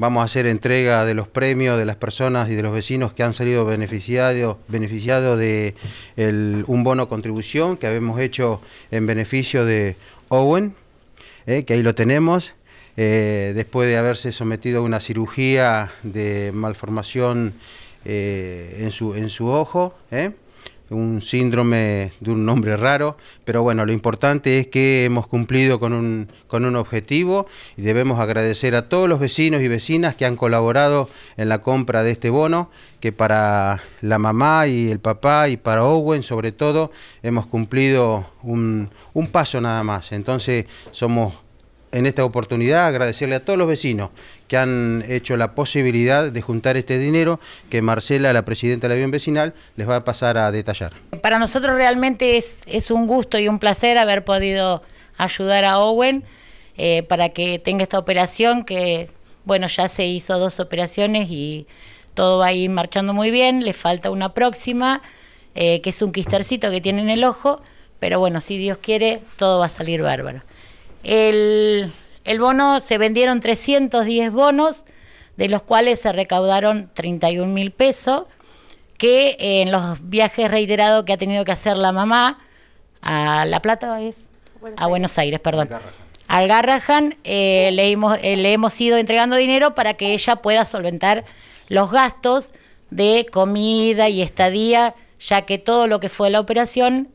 Vamos a hacer entrega de los premios de las personas y de los vecinos que han salido beneficiados de un bono contribución que habíamos hecho en beneficio de Owen, eh, que ahí lo tenemos, eh, después de haberse sometido a una cirugía de malformación eh, en, su, en su ojo un síndrome de un nombre raro, pero bueno, lo importante es que hemos cumplido con un, con un objetivo y debemos agradecer a todos los vecinos y vecinas que han colaborado en la compra de este bono, que para la mamá y el papá y para Owen sobre todo hemos cumplido un, un paso nada más. Entonces somos en esta oportunidad agradecerle a todos los vecinos que han hecho la posibilidad de juntar este dinero que Marcela, la presidenta de la Vecinal, les va a pasar a detallar. Para nosotros realmente es, un gusto y un placer haber podido ayudar a Owen eh, para que tenga esta operación que, bueno, ya se hizo dos operaciones y todo va a ir marchando muy bien, le falta una próxima, eh, que es un quistercito que tiene en el ojo, pero bueno, si Dios quiere, todo va a salir bárbaro. El, bono, se vendieron 310 bonos, de los cuales se recaudaron 31 mil pesos, que eh, en los viajes reiterados que ha tenido que hacer la mamá a La Plata, ¿es? a Buenos Aires, perdón. Al Garrahan eh, eh, le, hemos, ido entregando dinero para que ella pueda solventar los gastos de comida y estadía, ya que todo lo que fue la operación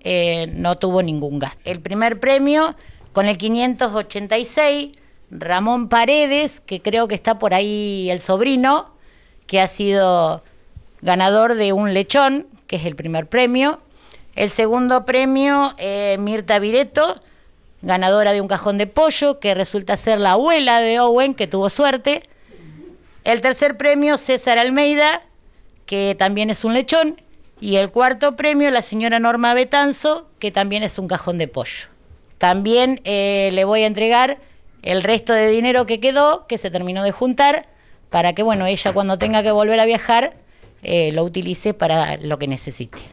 no tuvo ningún gasto. El primer premio con el 586, Ramón Paredes, que creo que está por ahí el sobrino, que ha sido ganador de un lechón, que es el primer premio. El segundo premio, eh, Mirta Vireto, ganadora de un cajón de pollo, que resulta ser la abuela de Owen, que tuvo suerte. El tercer premio, César Almeida, que también es un lechón. Y el cuarto premio, la señora Norma Betanzo, que también es un cajón de pollo. También eh, le voy a entregar el resto de dinero que quedó, que se terminó de juntar, para que, bueno, ella cuando tenga que volver a viajar, eh, lo utilice para lo que necesite.